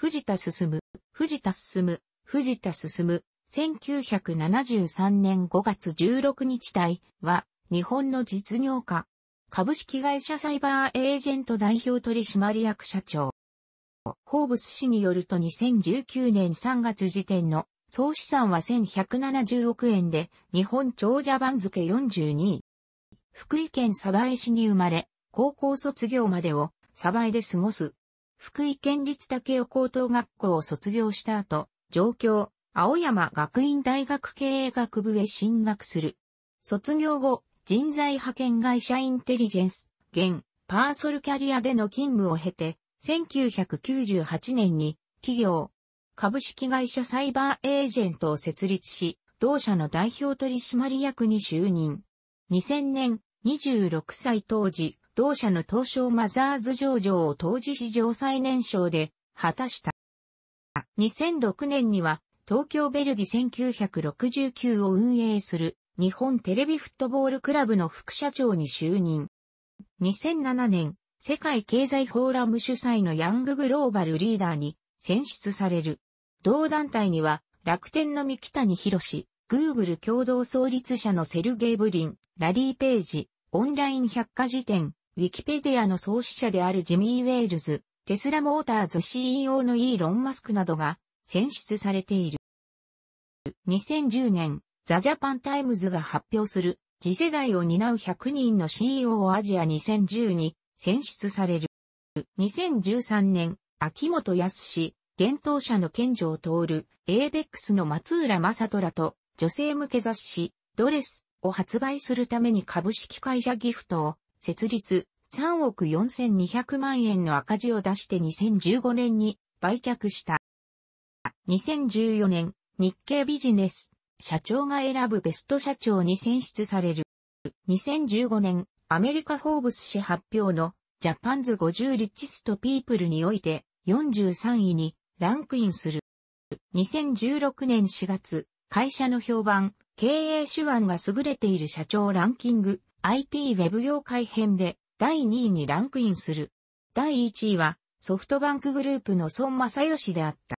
藤田進、藤田進、藤田進、1973年5月16日体は、日本の実業家、株式会社サイバーエージェント代表取締役社長。ホーブス氏によると2019年3月時点の総資産は1170億円で日本長者番付42位。福井県鯖江市に生まれ、高校卒業までを鯖江で過ごす。福井県立武雄高等学校を卒業した後、上京、青山学院大学経営学部へ進学する。卒業後、人材派遣会社インテリジェンス、現、パーソルキャリアでの勤務を経て、1998年に、企業、株式会社サイバーエージェントを設立し、同社の代表取締役に就任。2000年、26歳当時、同社の東証マザーズ上場を当時史上最年少で果たした。2006年には東京ベルディ1969を運営する日本テレビフットボールクラブの副社長に就任。2007年、世界経済フォーラム主催のヤンググローバルリーダーに選出される。同団体には楽天の三木谷博士、Google 共同創立者のセルゲイ・ブリン、ラリー・ページ、オンライン百科事典、ウィキペディアの創始者であるジミー・ウェールズ、テスラモーターズ CEO のイーロン・マスクなどが選出されている。2010年、ザ・ジャパン・タイムズが発表する次世代を担う100人の CEO アジア2010に選出される。2013年、秋元康、現当社の健城徹、エーベックスの松浦正虎と女性向け雑誌、ドレスを発売するために株式会社ギフトを設立3億4200万円の赤字を出して2015年に売却した。2014年、日経ビジネス、社長が選ぶベスト社長に選出される。2015年、アメリカフォーブス氏発表のジャパンズ50リッチストピープルにおいて43位にランクインする。2016年4月、会社の評判、経営手腕が優れている社長ランキング IT ウェブ業界編で第2位にランクインする。第1位はソフトバンクグループの孫正義であった。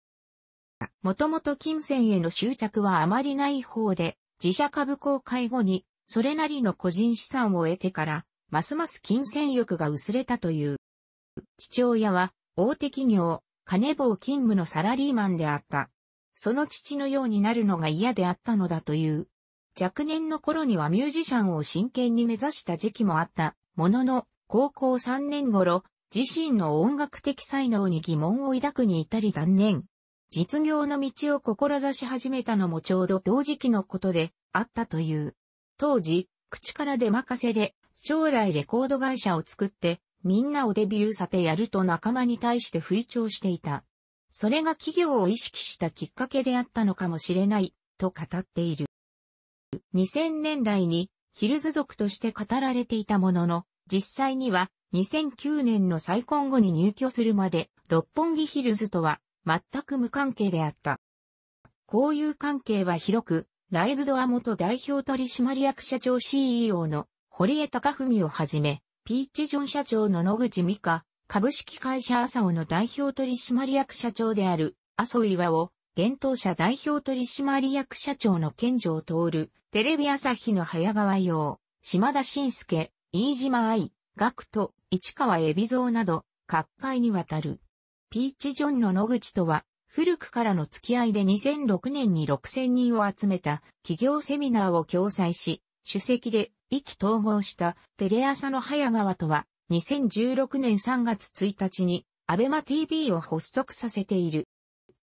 もともと金銭への執着はあまりない方で、自社株公開後に、それなりの個人資産を得てから、ますます金銭欲が薄れたという。父親は、大手企業、金棒勤務のサラリーマンであった。その父のようになるのが嫌であったのだという。若年の頃にはミュージシャンを真剣に目指した時期もあった、ものの、高校3年頃、自身の音楽的才能に疑問を抱くに至り断念。実業の道を志し始めたのもちょうど同時期のことであったという。当時、口から出任せで、将来レコード会社を作って、みんなをデビューさてやると仲間に対して吹聴していた。それが企業を意識したきっかけであったのかもしれない、と語っている。2000年代にヒルズ族として語られていたものの、実際には2009年の再婚後に入居するまで六本木ヒルズとは全く無関係であった。交友関係は広く、ライブドア元代表取締役社長 CEO の堀江貴文をはじめ、ピーチジョン社長の野口美香、株式会社朝尾の代表取締役社長である、麻生岩尾、現当社代表取締役社長の健城徹、テレビ朝日の早川洋、島田紳介、飯島愛、学徒、市川海老蔵など、各界にわたる。ピーチ・ジョンの野口とは、古くからの付き合いで2006年に6000人を集めた企業セミナーを共催し、主席で意気統合したテレ朝の早川とは、2016年3月1日に、アベマ TV を発足させている。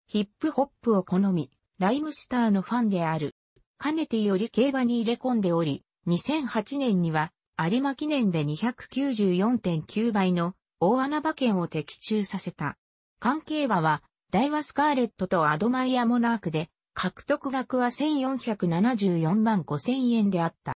ヒップホップを好み、ライムスターのファンである。かねてより競馬に入れ込んでおり、2008年には有馬記念で294.9倍の大穴馬券を的中させた。関係馬は、大和スカーレットとアドマイアモナークで、獲得額は1474万5000円であった。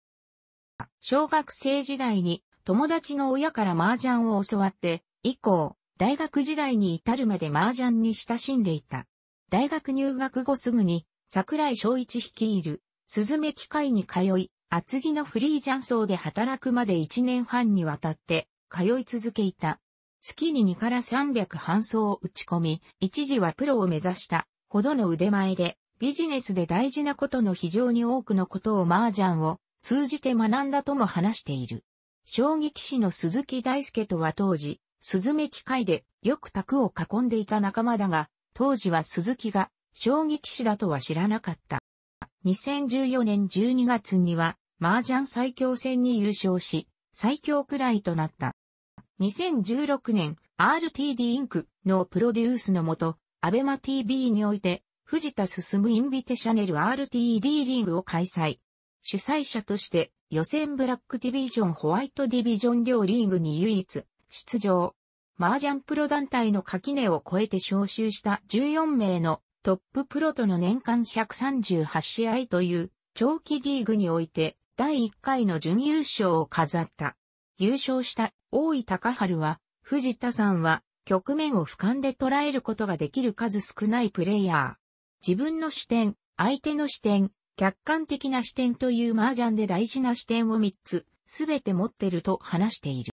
小学生時代に友達の親から麻雀を教わって、以降、大学時代に至るまで麻雀に親しんでいた。大学入学後すぐに、桜井翔一率いるスズメ機械に通い、厚木のフリージャンソーで働くまで1年半にわたって通い続けいた。月に2から300搬送を打ち込み、一時はプロを目指したほどの腕前で、ビジネスで大事なことの非常に多くのことを麻雀を通じて学んだとも話している。将棋棋士の鈴木大介とは当時、ズメ機械でよく卓を囲んでいた仲間だが、当時は鈴木が将棋棋士だとは知らなかった。2014年12月には、麻雀最強戦に優勝し、最強くらいとなった。2016年、RTD インクのプロデュースのもと、アベマ TV において、藤田進インビテシャネル RTD リーグを開催。主催者として、予選ブラックディビジョンホワイトディビジョン両リーグに唯一、出場。麻雀プロ団体の垣根を越えて招集した14名のトッププロとの年間138試合という長期リーグにおいて第1回の準優勝を飾った。優勝した大井高春は、藤田さんは局面を俯瞰で捉えることができる数少ないプレイヤー。自分の視点、相手の視点、客観的な視点という麻雀で大事な視点を3つ、すべて持ってると話している。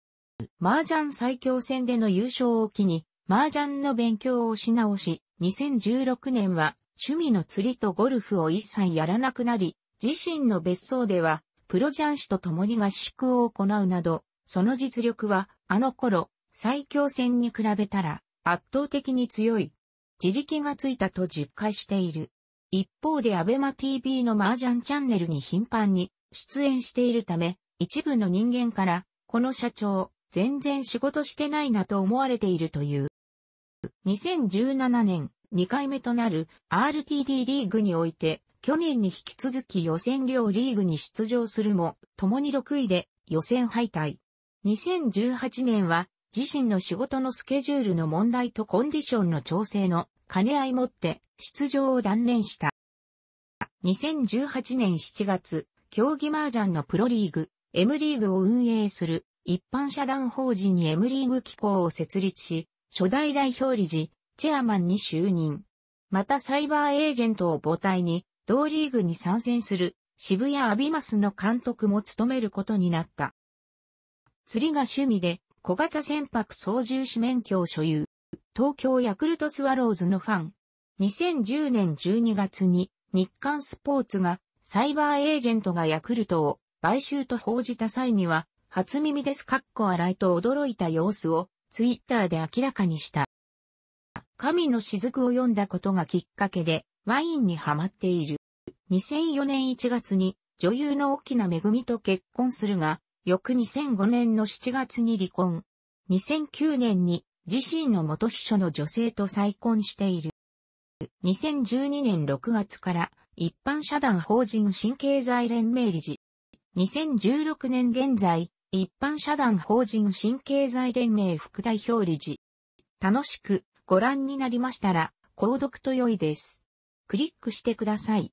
麻雀最強戦での優勝を機に、麻雀の勉強をし直し、2016年は趣味の釣りとゴルフを一切やらなくなり、自身の別荘では、プロ雀士と共に合宿を行うなど、その実力は、あの頃、最強戦に比べたら、圧倒的に強い。自力がついたと実感している。一方でアベマ TV の麻雀チャンネルに頻繁に出演しているため、一部の人間から、この社長、全然仕事してないなと思われているという。2017年2回目となる RTD リーグにおいて、去年に引き続き予選両リーグに出場するも、共に6位で予選敗退。2018年は自身の仕事のスケジュールの問題とコンディションの調整の兼ね合いもって出場を断念した。2018年7月、競技麻雀のプロリーグ、M リーグを運営する一般社団法人に M リーグ機構を設立し、初代代表理事、チェアマンに就任。またサイバーエージェントを母体に、同リーグに参戦する渋谷アビマスの監督も務めることになった。釣りが趣味で小型船舶操縦士免許を所有。東京ヤクルトスワローズのファン。2010年12月に日刊スポーツがサイバーエージェントがヤクルトを買収と報じた際には初耳ですかっこ笑いと驚いた様子をツイッターで明らかにした。神の雫を読んだことがきっかけでワインにハマっている。2004年1月に女優の大きな恵みと結婚するが、翌2005年の7月に離婚。2009年に自身の元秘書の女性と再婚している。2012年6月から一般社団法人新経済連盟理事。2016年現在、一般社団法人新経済連盟副代表理事。楽しくご覧になりましたら、購読と良いです。クリックしてください。